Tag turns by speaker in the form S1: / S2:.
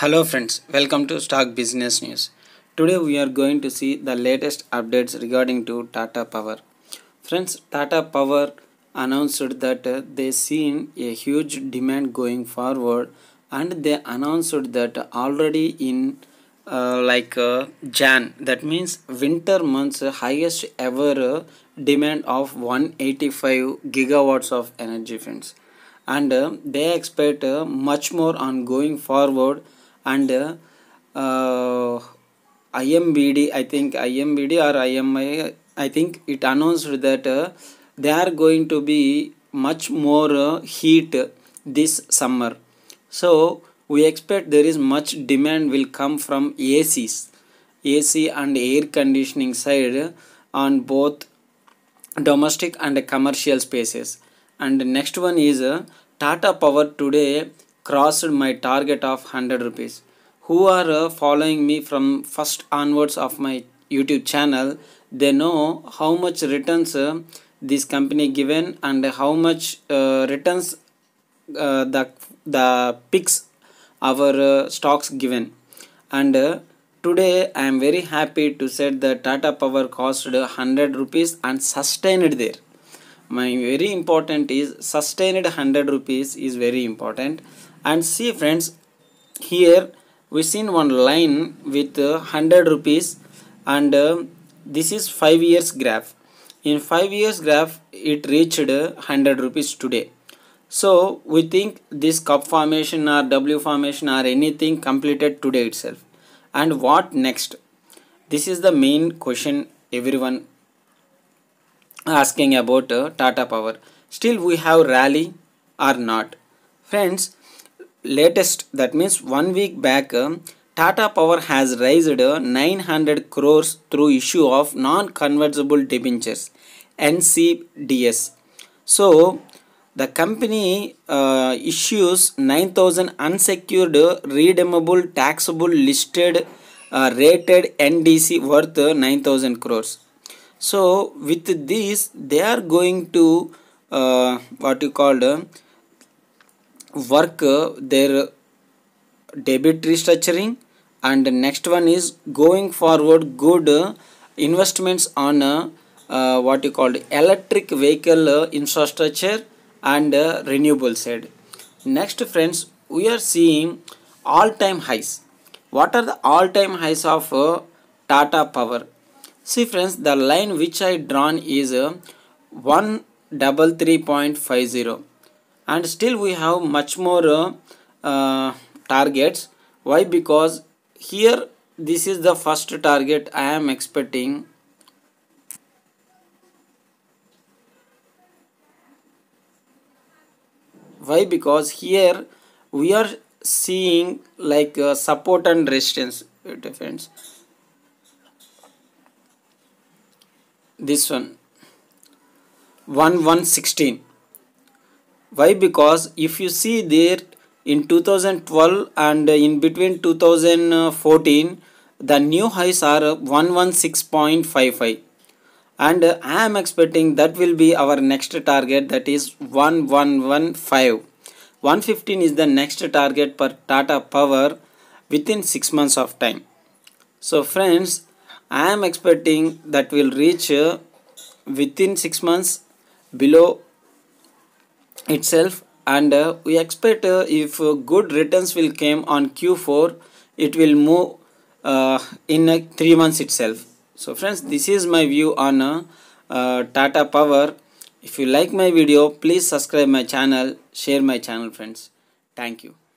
S1: Hello friends, welcome to Stock Business News. Today we are going to see the latest updates regarding to Tata Power. Friends, Tata Power announced that they seen a huge demand going forward and they announced that already in uh, like uh, Jan that means winter months highest ever demand of 185 gigawatts of energy friends and uh, they expect uh, much more on going forward and uh, IMBD I think IMBD or IMI I think it announced that uh, they are going to be much more uh, heat this summer so we expect there is much demand will come from ACs AC and air conditioning side on both domestic and commercial spaces and next one is uh, Tata Power today crossed my target of 100 rupees. Who are uh, following me from first onwards of my YouTube channel, they know how much returns uh, this company given and how much uh, returns uh, the the picks our uh, stocks given. And uh, today I am very happy to say that Tata Power cost 100 rupees and sustained there my very important is sustained 100 rupees is very important and see friends here we seen one line with uh, 100 rupees and uh, this is 5 years graph in 5 years graph it reached uh, 100 rupees today so we think this cup formation or w formation or anything completed today itself and what next this is the main question everyone asking about uh, Tata Power. Still we have rally or not. Friends, latest that means one week back um, Tata Power has raised uh, 900 crores through issue of non-convertible debentures NCDS. So the company uh, issues 9000 unsecured uh, redeemable taxable listed uh, rated NDC worth 9000 crores so with this they are going to uh, what you called uh, work uh, their debit restructuring and next one is going forward good uh, investments on uh, what you called electric vehicle infrastructure and renewable side next friends we are seeing all time highs what are the all time highs of tata power See friends, the line which I drawn is 133.50 uh, and still we have much more uh, uh, targets. Why? Because here this is the first target I am expecting why because here we are seeing like uh, support and resistance uh, defense this one 1116 why because if you see there in 2012 and in between 2014 the new highs are 116.55 and I am expecting that will be our next target that is 1115 115 is the next target per Tata Power within 6 months of time so friends I am expecting that will reach uh, within 6 months below itself and uh, we expect uh, if uh, good returns will come on Q4 it will move uh, in uh, 3 months itself. So friends this is my view on Tata Power. If you like my video please subscribe my channel, share my channel friends. Thank you.